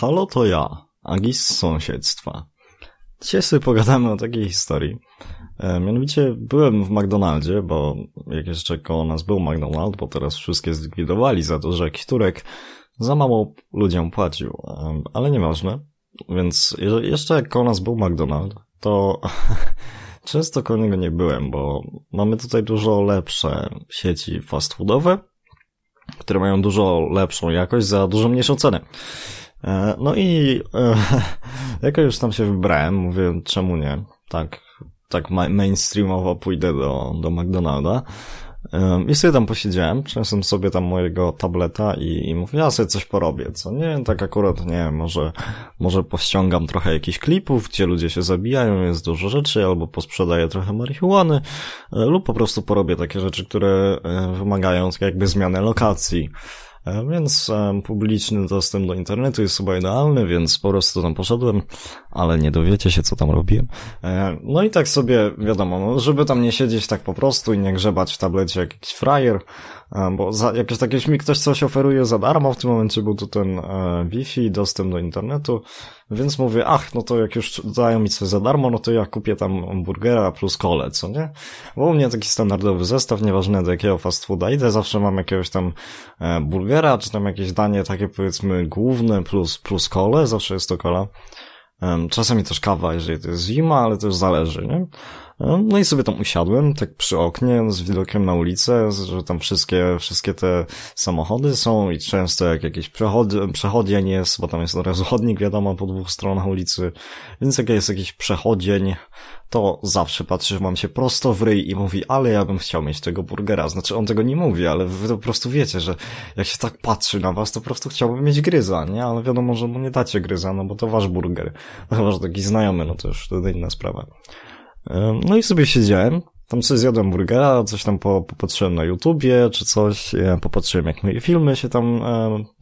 Halo to ja, Agis z sąsiedztwa. Dzisiaj sobie pogadamy o takiej historii. E, mianowicie byłem w McDonaldzie, bo jak jeszcze koło nas był McDonald, bo teraz wszystkie zlikwidowali za to, że Kiturek za mało ludziom płacił, e, ale nieważne. Więc jeżeli jeszcze jak koło nas był McDonald, to często koło niego nie byłem, bo mamy tutaj dużo lepsze sieci fast foodowe, które mają dużo lepszą jakość za dużo mniejszą cenę. E, no i e, jako już tam się wybrałem, mówię, czemu nie? Tak, tak mainstreamowo pójdę do, do McDonalda. E, I sobie tam posiedziałem, przyniosłem sobie tam mojego tableta i, i mówię, ja sobie coś porobię, co nie, tak akurat, nie wiem, może, może pościągam trochę jakichś klipów, gdzie ludzie się zabijają, jest dużo rzeczy, albo posprzedaję trochę marihuany, lub po prostu porobię takie rzeczy, które wymagają jakby zmiany lokacji. E, więc e, publiczny dostęp do internetu jest chyba idealny, więc po prostu tam poszedłem, ale nie dowiecie się, co tam robiłem. E, no i tak sobie, wiadomo, no, żeby tam nie siedzieć tak po prostu i nie grzebać w tablecie jak jakiś frajer, bo za, jakieś takie mi ktoś coś oferuje za darmo, w tym momencie był tu ten Wi-Fi, dostęp do internetu, więc mówię, ach, no to jak już dają mi coś za darmo, no to ja kupię tam hamburgera plus kole, co nie? Bo u mnie taki standardowy zestaw, nieważne do jakiego fast fooda idę, zawsze mam jakiegoś tam e, burgera, czy tam jakieś danie takie powiedzmy główne plus, plus kole, zawsze jest to kola. Czasami też kawa, jeżeli to jest zima, ale to już zależy, nie? No i sobie tam usiadłem, tak przy oknie, z widokiem na ulicę, że tam wszystkie, wszystkie te samochody są i często jak jakiś przechodzień jest, bo tam jest od razu chodnik, wiadomo, po dwóch stronach ulicy, więc jak jest jakiś przechodzień, to zawsze patrzy, mam się prosto w ryj i mówi, ale ja bym chciał mieć tego burgera. Znaczy on tego nie mówi, ale wy po prostu wiecie, że jak się tak patrzy na was, to po prostu chciałbym mieć gryza, nie? Ale wiadomo, że mu nie dacie gryza, no bo to wasz burger. No chyba, że taki znajomy, no to już wtedy inna sprawa. No i sobie siedziałem, tam sobie zjadłem burgera, coś tam po, popatrzyłem na YouTubie czy coś, popatrzyłem jak moje filmy się tam,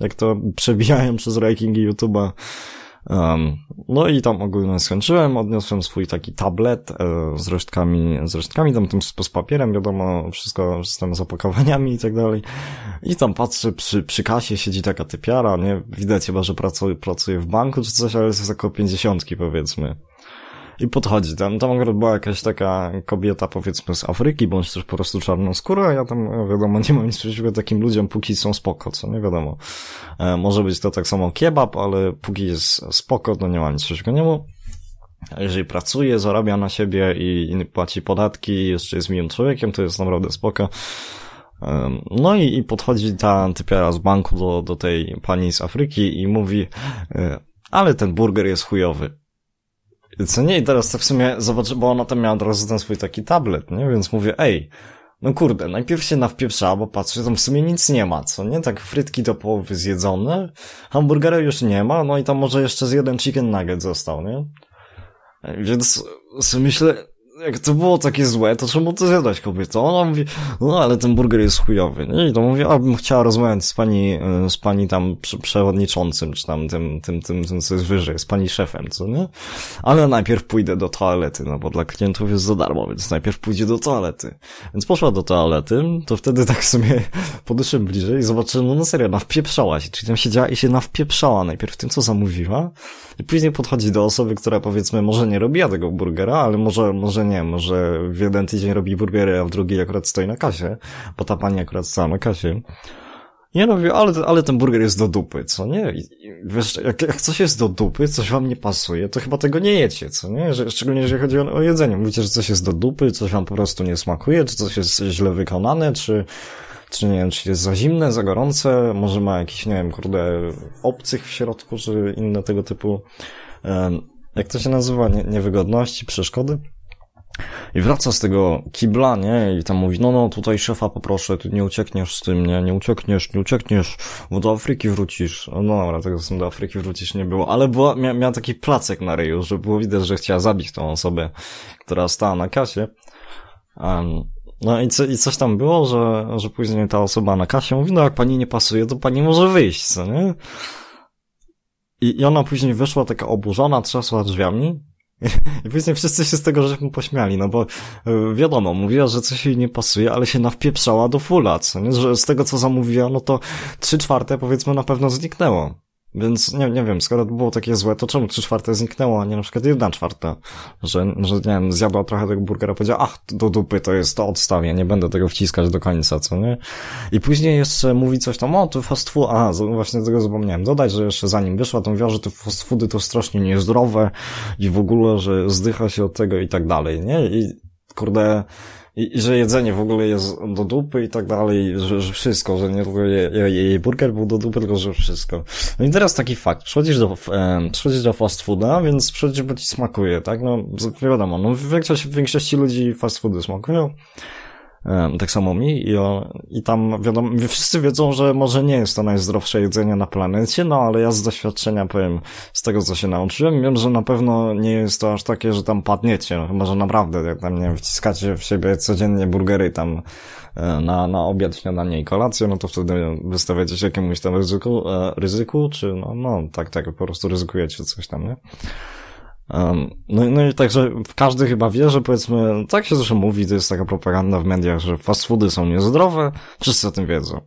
jak to przebijają przez rankingi YouTube'a. Um, no i tam ogólnie skończyłem, odniosłem swój taki tablet e, z resztkami, z resztkami tam, tym z, z papierem, wiadomo, wszystko z tym z opakowaniami i tak dalej. I tam patrzę, przy, przy kasie siedzi taka typiara, nie? Widać chyba, że pracuje, pracuje w banku czy coś, ale jest około pięćdziesiątki powiedzmy i podchodzi. Tam, tam akurat była jakaś taka kobieta, powiedzmy, z Afryki, bądź też po prostu czarną skórę a Ja tam, no, wiadomo, nie mam nic przeciwko takim ludziom, póki są spoko, co nie wiadomo. E, może być to tak samo kebab, ale póki jest spoko, to nie ma nic przeciwko niemu. A jeżeli pracuje, zarabia na siebie i, i płaci podatki, i jeszcze jest miłym człowiekiem, to jest naprawdę spoko. E, no i, i podchodzi ta typiara z banku do, do tej pani z Afryki i mówi, e, ale ten burger jest chujowy. Co nie, i teraz to w sumie zobaczę, bo ona tam miała od razu ten swój taki tablet, nie? Więc mówię, ej, no kurde, najpierw się nawpieprzała, bo patrzę, tam w sumie nic nie ma, co nie? Tak frytki do połowy zjedzone, hamburgera już nie ma, no i tam może jeszcze z jeden chicken nugget został, nie? Więc sobie myślę, jak to było takie złe, to czemu to zjadać kobieto? Ona mówi, no ale ten burger jest chujowy. Nie? I to mówi, abym chciała rozmawiać z pani, e, z pani tam przewodniczącym, czy tam tym, tym, tym, tym, co jest wyżej, z pani szefem, co nie? Ale najpierw pójdę do toalety, no bo dla klientów jest za darmo, więc najpierw pójdzie do toalety. Więc poszła do toalety, to wtedy tak sobie podeszłem bliżej i zobaczyłem, no, na no serio, nawpieprzała się, czyli tam siedziała i się nawpieprzała najpierw tym, co zamówiła i później podchodzi do osoby, która powiedzmy może nie robiła tego burgera, ale może, może nie nie, może w jeden tydzień robi burgery, a w drugi akurat stoi na kasie, bo ta pani akurat stała na kasie. Nie no, mówię, ale, ale ten burger jest do dupy, co nie? I, wiesz, jak, jak coś jest do dupy, coś wam nie pasuje, to chyba tego nie jecie, co nie? Że, szczególnie jeżeli chodzi o, o jedzenie. Mówicie, że coś jest do dupy, coś wam po prostu nie smakuje, czy coś jest źle wykonane, czy, czy nie wiem, czy jest za zimne, za gorące, może ma jakiś, nie wiem, kurde, obcych w środku, czy inne tego typu, um, jak to się nazywa, nie, niewygodności, przeszkody. I wraca z tego kibla, nie? I tam mówi, no, no, tutaj szefa poproszę, ty nie uciekniesz z tym, nie? Nie uciekniesz, nie uciekniesz, bo do Afryki wrócisz. No dobra, tego z tym do Afryki wrócić nie było, ale była, mia, miała taki placek na ryju, że było widać, że chciała zabić tą osobę, która stała na kasie. Um, no i, co, i coś tam było, że, że później ta osoba na kasie mówi, no jak pani nie pasuje, to pani może wyjść, co nie? I, i ona później wyszła taka oburzona, trzasła drzwiami, I później wszyscy się z tego żeśmy pośmiali, no bo e, wiadomo, mówiła, że coś jej nie pasuje, ale się nawpieprzała do fulac, co nie? Że z tego, co zamówiła, no to trzy czwarte powiedzmy na pewno zniknęło. Więc nie, nie wiem, skoro było takie złe, to czemu trzy czwarte zniknęło, a nie na przykład jedna czwarta? Że, że nie wiem, zjadła trochę tego burgera, powiedziała, ach, do dupy, to jest, to odstawię, nie będę tego wciskać do końca, co nie? I później jeszcze mówi coś tam, o, to fast food, a, właśnie tego zapomniałem dodać, że jeszcze zanim wyszła, to mówiła, że te fast foody to strasznie niezdrowe i w ogóle, że zdycha się od tego i tak dalej, nie? I kurde, i, i że jedzenie w ogóle jest do dupy i tak dalej, że, że wszystko, że nie tylko jej burger był do dupy, tylko że wszystko. No i teraz taki fakt, przychodzisz do, e, przychodzisz do fast fooda, więc przychodzisz, bo ci smakuje, tak? No wiadomo, no w większości, w większości ludzi fast foody smakują tak samo mi i, o, i tam wiadomo, wszyscy wiedzą, że może nie jest to najzdrowsze jedzenie na planecie, no ale ja z doświadczenia powiem, z tego co się nauczyłem, wiem, że na pewno nie jest to aż takie, że tam padniecie, no, chyba, że naprawdę, jak tam, nie wciskacie w siebie codziennie burgery tam e, na, na obiad, śniadanie i kolację, no to wtedy wystawiacie się jakiemuś tam ryzyku, e, ryzyku czy no, no tak, tak, po prostu ryzykujecie coś tam, nie? No, no i także każdy chyba wie, że powiedzmy, tak się zresztą mówi, to jest taka propaganda w mediach, że fast foody są niezdrowe, wszyscy o tym wiedzą.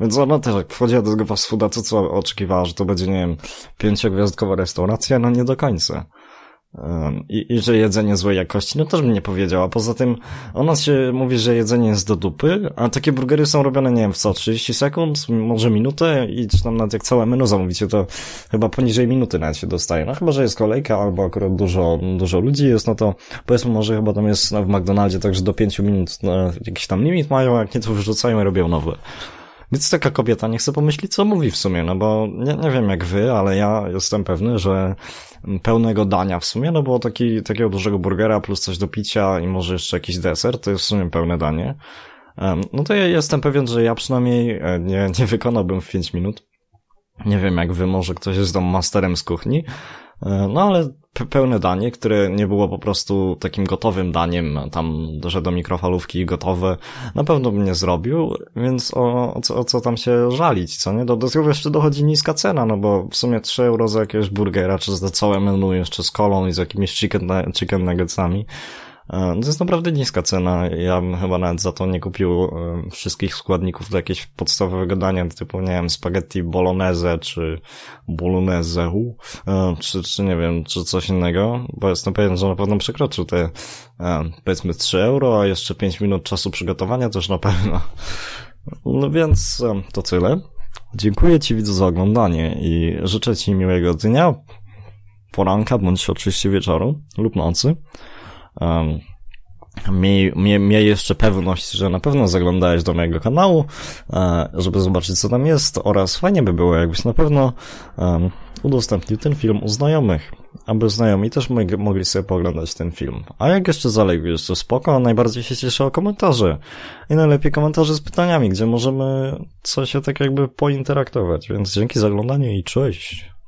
Więc ona też jak wchodziła do tego fast fooda, to co oczekiwała, że to będzie, nie wiem, pięciogwiazdkowa restauracja? No nie do końca. I, i, że jedzenie złej jakości, no też bym nie powiedziała. Poza tym ona się mówi, że jedzenie jest do dupy, a takie burgery są robione, nie wiem, w co, 30 sekund, może minutę i czy tam nawet jak całe menu zamówicie, to chyba poniżej minuty nawet się dostaje. No chyba, że jest kolejka albo akurat dużo, dużo ludzi jest, no to powiedzmy może chyba tam jest w McDonaldzie także do 5 minut no, jakiś tam limit mają, jak nie to wyrzucają i robią nowe. Więc taka kobieta nie chce pomyśleć, co mówi w sumie, no bo nie, nie wiem jak wy, ale ja jestem pewny, że pełnego dania w sumie, no bo taki, takiego dużego burgera plus coś do picia i może jeszcze jakiś deser, to jest w sumie pełne danie. No to ja jestem pewien, że ja przynajmniej e, nie, nie wykonałbym w 5 minut. Nie wiem, jak wy, może ktoś jest tam masterem z kuchni, E, no ale pełne danie, które nie było po prostu takim gotowym daniem, tam, że do mikrofalówki gotowe, na pewno bym nie zrobił, więc o, o, co, o co tam się żalić, co nie? Do, do tego jeszcze dochodzi niska cena, no bo w sumie 3 euro za jakiegoś burgera, czy za całe menu jeszcze z kolą i z jakimiś chicken, chicken nuggetsami, E, no to jest naprawdę niska cena. Ja bym chyba nawet za to nie kupił e, wszystkich składników do jakieś podstawowego dania, typu, nie wiem, spaghetti bolognese, czy bolognese, e, czy, czy nie wiem, czy coś innego, bo jestem pewien, że na pewno przekroczył te, powiedzmy, 3 euro, a jeszcze 5 minut czasu przygotowania też na pewno. No więc to tyle. Dziękuję Ci widzę, za oglądanie i życzę Ci miłego dnia, poranka, bądź oczywiście wieczoru lub nocy um, Miej, miej jeszcze pewność, że na pewno zaglądałeś do mojego kanału, e, żeby zobaczyć co tam jest oraz fajnie by było jakbyś na pewno um, udostępnił ten film u znajomych, aby znajomi też mogli sobie poglądać ten film. A jak jeszcze zaległ, jeszcze spoko, najbardziej się cieszę o komentarze i najlepiej komentarze z pytaniami, gdzie możemy coś się tak jakby pointeraktować, więc dzięki za oglądanie i cześć!